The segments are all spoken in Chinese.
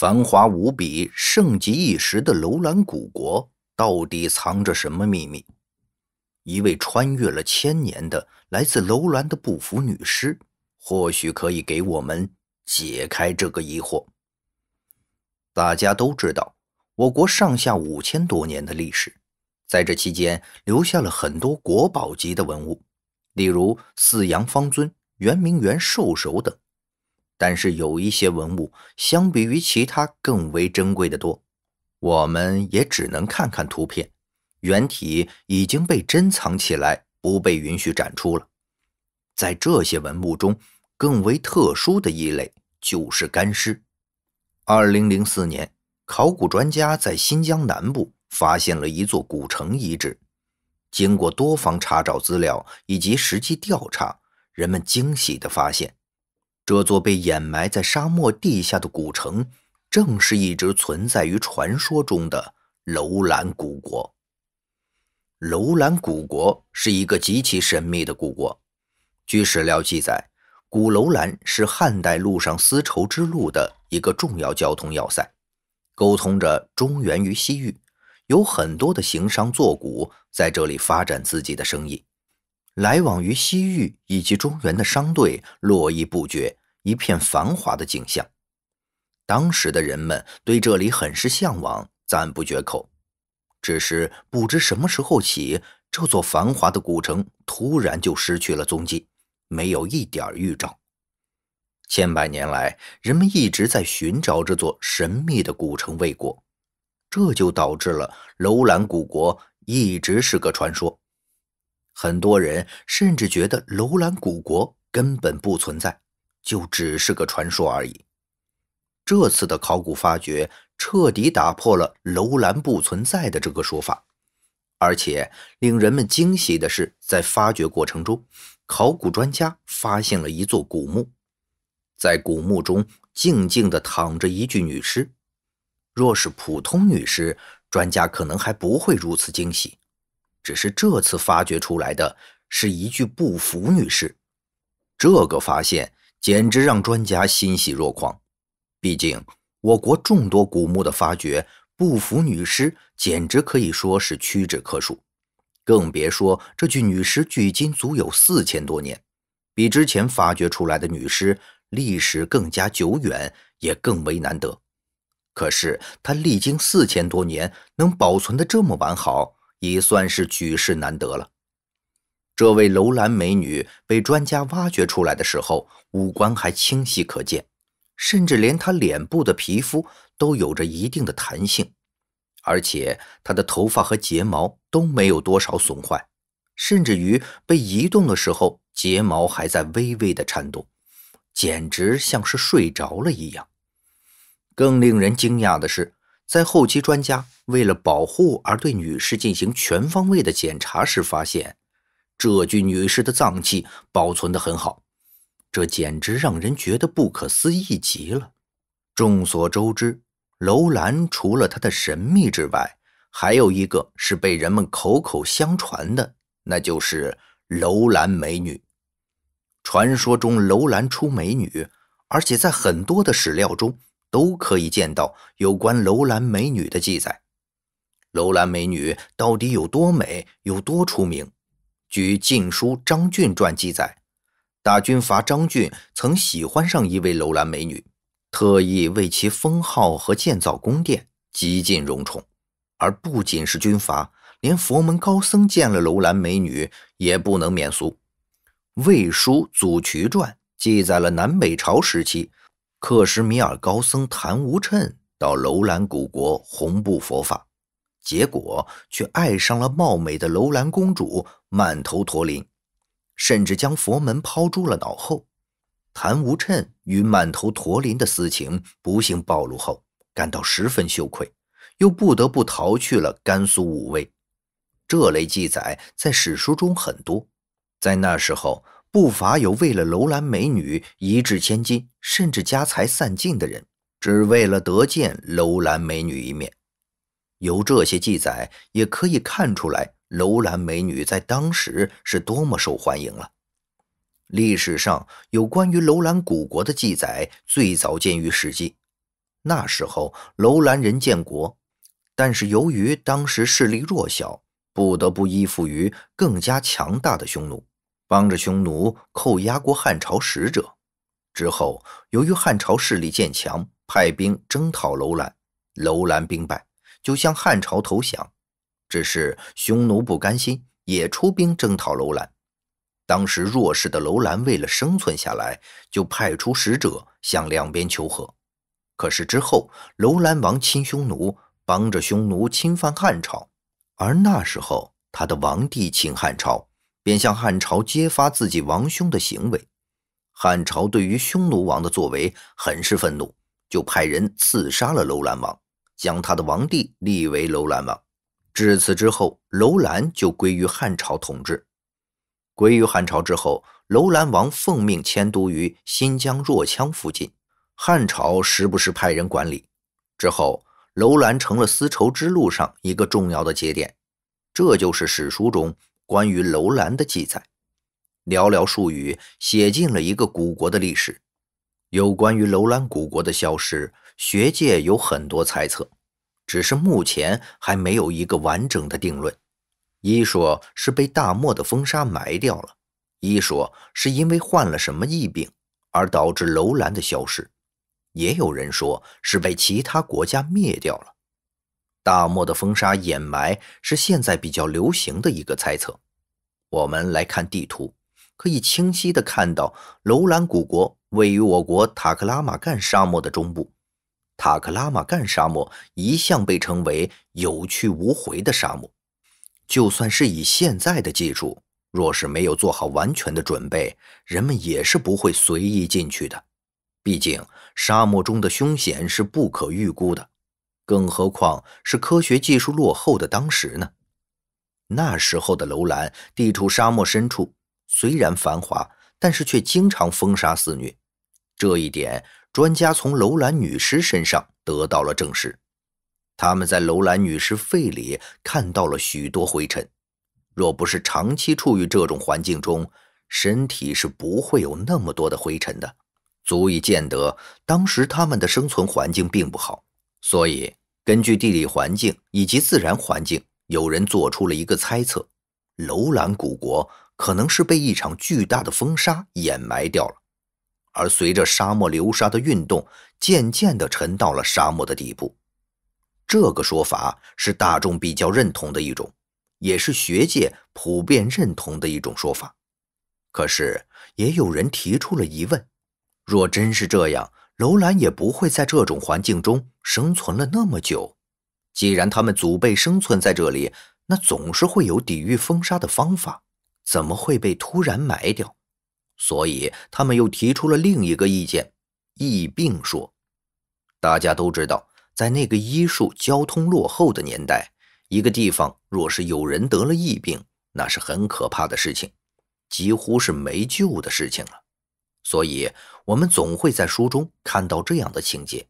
繁华无比、盛极一时的楼兰古国，到底藏着什么秘密？一位穿越了千年的来自楼兰的不服女尸，或许可以给我们解开这个疑惑。大家都知道，我国上下五千多年的历史，在这期间留下了很多国宝级的文物，例如四羊方尊、圆明园兽首等。但是有一些文物，相比于其他更为珍贵的多，我们也只能看看图片，原体已经被珍藏起来，不被允许展出了。在这些文物中，更为特殊的异类就是干尸。二零零四年，考古专家在新疆南部发现了一座古城遗址，经过多方查找资料以及实际调查，人们惊喜的发现。这座被掩埋在沙漠地下的古城，正是一直存在于传说中的楼兰古国。楼兰古国是一个极其神秘的古国。据史料记载，古楼兰是汉代陆上丝绸之路的一个重要交通要塞，沟通着中原与西域，有很多的行商坐贾在这里发展自己的生意，来往于西域以及中原的商队络绎不绝。一片繁华的景象，当时的人们对这里很是向往，赞不绝口。只是不知什么时候起，这座繁华的古城突然就失去了踪迹，没有一点儿预兆。千百年来，人们一直在寻找这座神秘的古城未果，这就导致了楼兰古国一直是个传说。很多人甚至觉得楼兰古国根本不存在。就只是个传说而已。这次的考古发掘彻底打破了楼兰不存在的这个说法，而且令人们惊喜的是，在发掘过程中，考古专家发现了一座古墓，在古墓中静静地躺着一具女尸。若是普通女尸，专家可能还不会如此惊喜，只是这次发掘出来的是一具不服女尸，这个发现。简直让专家欣喜若狂，毕竟我国众多古墓的发掘不腐女尸简直可以说是屈指可数，更别说这具女尸距今足有四千多年，比之前发掘出来的女尸历史更加久远，也更为难得。可是它历经四千多年能保存的这么完好，已算是举世难得了。这位楼兰美女被专家挖掘出来的时候，五官还清晰可见，甚至连她脸部的皮肤都有着一定的弹性，而且她的头发和睫毛都没有多少损坏，甚至于被移动的时候，睫毛还在微微的颤动，简直像是睡着了一样。更令人惊讶的是，在后期专家为了保护而对女士进行全方位的检查时，发现。这具女尸的脏器保存得很好，这简直让人觉得不可思议极了。众所周知，楼兰除了它的神秘之外，还有一个是被人们口口相传的，那就是楼兰美女。传说中楼兰出美女，而且在很多的史料中都可以见到有关楼兰美女的记载。楼兰美女到底有多美，有多出名？据《晋书·张俊传》记载，大军阀张俊曾喜欢上一位楼兰美女，特意为其封号和建造宫殿，极尽荣宠。而不仅是军阀，连佛门高僧见了楼兰美女也不能免俗。《魏书·祖渠传》记载了南北朝时期，克什米尔高僧昙无谶到楼兰古国弘布佛法。结果却爱上了貌美的楼兰公主满头陀林，甚至将佛门抛诸了脑后。谭无趁与满头陀林的私情不幸暴露后，感到十分羞愧，又不得不逃去了甘肃武威。这类记载在史书中很多，在那时候不乏有为了楼兰美女一掷千金，甚至家财散尽的人，只为了得见楼兰美女一面。由这些记载也可以看出来，楼兰美女在当时是多么受欢迎了。历史上有关于楼兰古国的记载最早见于《史记》，那时候楼兰人建国，但是由于当时势力弱小，不得不依附于更加强大的匈奴，帮着匈奴扣押过汉朝使者。之后，由于汉朝势力渐强，派兵征讨楼兰，楼兰兵败。就向汉朝投降，只是匈奴不甘心，也出兵征讨楼兰。当时弱势的楼兰为了生存下来，就派出使者向两边求和。可是之后，楼兰王亲匈奴，帮着匈奴侵犯汉朝。而那时候，他的王弟亲汉朝，便向汉朝揭发自己王兄的行为。汉朝对于匈奴王的作为很是愤怒，就派人刺杀了楼兰王。将他的王弟立为楼兰王，至此之后，楼兰就归于汉朝统治。归于汉朝之后，楼兰王奉命迁都于新疆若羌附近，汉朝时不时派人管理。之后，楼兰成了丝绸之路上一个重要的节点。这就是史书中关于楼兰的记载，寥寥数语写尽了一个古国的历史。有关于楼兰古国的消失。学界有很多猜测，只是目前还没有一个完整的定论。一说是被大漠的风沙埋掉了，一说是因为患了什么疫病而导致楼兰的消失，也有人说是被其他国家灭掉了。大漠的风沙掩埋是现在比较流行的一个猜测。我们来看地图，可以清晰的看到楼兰古国位于我国塔克拉玛干沙漠的中部。塔克拉玛干沙漠一向被称为有去无回的沙漠，就算是以现在的技术，若是没有做好完全的准备，人们也是不会随意进去的。毕竟沙漠中的凶险是不可预估的，更何况是科学技术落后的当时呢？那时候的楼兰地处沙漠深处，虽然繁华，但是却经常风沙肆虐，这一点。专家从楼兰女尸身上得到了证实，他们在楼兰女尸肺里看到了许多灰尘，若不是长期处于这种环境中，身体是不会有那么多的灰尘的，足以见得当时他们的生存环境并不好。所以，根据地理环境以及自然环境，有人做出了一个猜测：楼兰古国可能是被一场巨大的风沙掩埋掉了。而随着沙漠流沙的运动，渐渐地沉到了沙漠的底部。这个说法是大众比较认同的一种，也是学界普遍认同的一种说法。可是，也有人提出了疑问：若真是这样，楼兰也不会在这种环境中生存了那么久。既然他们祖辈生存在这里，那总是会有抵御风沙的方法，怎么会被突然埋掉？所以，他们又提出了另一个意见：疫病说。大家都知道，在那个医术、交通落后的年代，一个地方若是有人得了疫病，那是很可怕的事情，几乎是没救的事情了。所以，我们总会在书中看到这样的情节：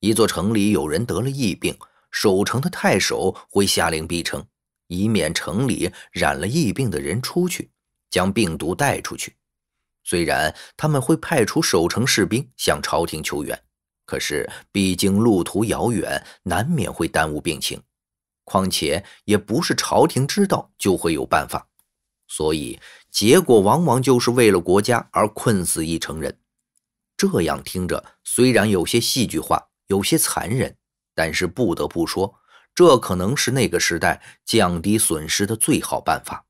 一座城里有人得了疫病，守城的太守会下令闭城，以免城里染了疫病的人出去，将病毒带出去。虽然他们会派出守城士兵向朝廷求援，可是毕竟路途遥远，难免会耽误病情。况且也不是朝廷知道就会有办法，所以结果往往就是为了国家而困死一城人。这样听着虽然有些戏剧化，有些残忍，但是不得不说，这可能是那个时代降低损失的最好办法。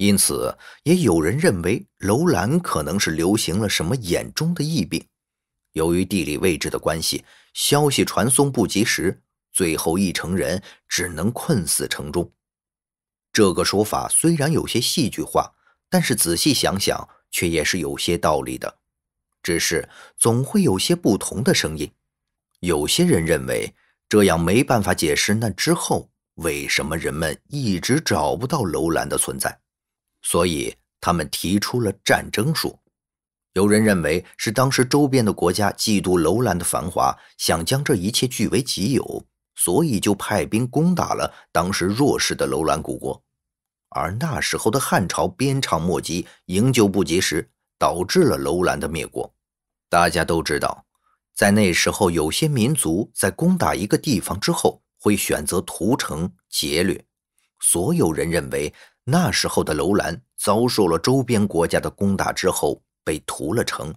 因此，也有人认为楼兰可能是流行了什么眼中的疫病。由于地理位置的关系，消息传送不及时，最后一成人只能困死城中。这个说法虽然有些戏剧化，但是仔细想想却也是有些道理的。只是总会有些不同的声音。有些人认为这样没办法解释，那之后为什么人们一直找不到楼兰的存在？所以，他们提出了战争说。有人认为是当时周边的国家嫉妒楼兰的繁华，想将这一切据为己有，所以就派兵攻打了当时弱势的楼兰古国。而那时候的汉朝鞭长莫及，营救不及时，导致了楼兰的灭国。大家都知道，在那时候，有些民族在攻打一个地方之后，会选择屠城劫掠。所有人认为。那时候的楼兰遭受了周边国家的攻打之后被屠了城，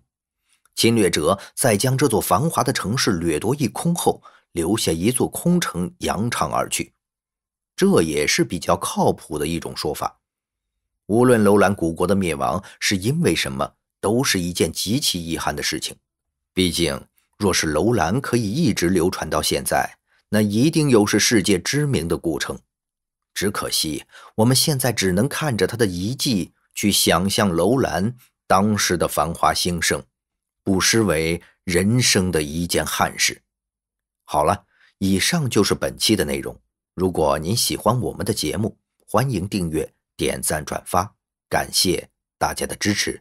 侵略者在将这座繁华的城市掠夺一空后，留下一座空城，扬长而去。这也是比较靠谱的一种说法。无论楼兰古国的灭亡是因为什么，都是一件极其遗憾的事情。毕竟，若是楼兰可以一直流传到现在，那一定又是世界知名的古城。只可惜，我们现在只能看着他的遗迹，去想象楼兰当时的繁华兴盛，不失为人生的一件憾事。好了，以上就是本期的内容。如果您喜欢我们的节目，欢迎订阅、点赞、转发，感谢大家的支持。